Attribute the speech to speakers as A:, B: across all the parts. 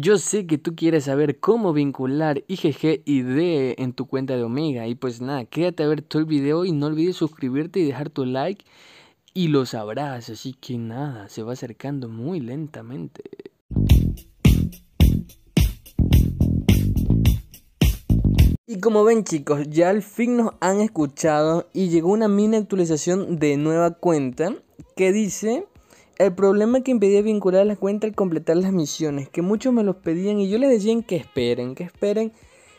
A: Yo sé que tú quieres saber cómo vincular IgG y D en tu cuenta de Omega. Y pues nada, quédate a ver todo el video y no olvides suscribirte y dejar tu like. Y lo sabrás, así que nada, se va acercando muy lentamente. Y como ven chicos, ya al fin nos han escuchado y llegó una mini actualización de nueva cuenta que dice el problema que impedía vincular la cuenta al completar las misiones, que muchos me los pedían y yo les decía que esperen, que esperen.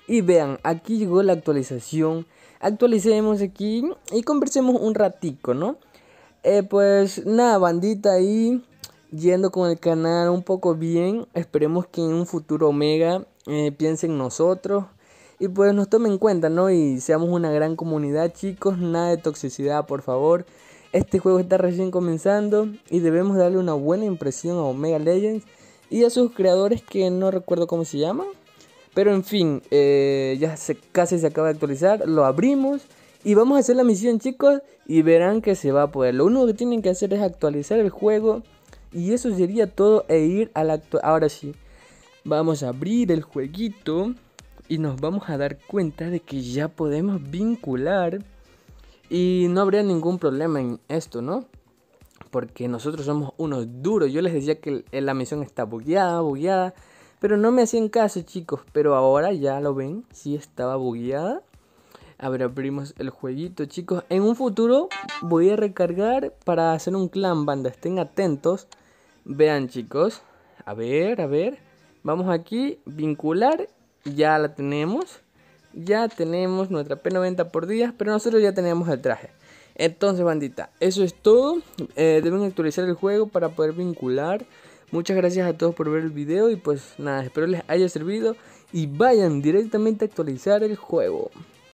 A: Y vean, aquí llegó la actualización. Actualicemos aquí y conversemos un ratico, ¿no? Eh, pues nada, bandita ahí, yendo con el canal un poco bien. Esperemos que en un futuro Omega eh, piensen nosotros y pues nos tomen en cuenta, ¿no? Y seamos una gran comunidad, chicos. Nada de toxicidad, por favor. Este juego está recién comenzando y debemos darle una buena impresión a Omega Legends y a sus creadores que no recuerdo cómo se llama, Pero en fin, eh, ya se, casi se acaba de actualizar, lo abrimos y vamos a hacer la misión chicos y verán que se va a poder. Lo único que tienen que hacer es actualizar el juego y eso sería todo e ir al la Ahora sí, vamos a abrir el jueguito y nos vamos a dar cuenta de que ya podemos vincular y no habría ningún problema en esto, ¿no? Porque nosotros somos unos duros. Yo les decía que la misión está bugueada, bugueada. Pero no me hacían caso, chicos. Pero ahora ya lo ven. Sí estaba bugueada. A ver, abrimos el jueguito, chicos. En un futuro voy a recargar para hacer un clan, banda. Estén atentos. Vean, chicos. A ver, a ver. Vamos aquí. Vincular. Ya la tenemos ya tenemos nuestra P90 por días, pero nosotros ya tenemos el traje. Entonces, bandita, eso es todo. Eh, deben actualizar el juego para poder vincular. Muchas gracias a todos por ver el video y pues nada, espero les haya servido y vayan directamente a actualizar el juego.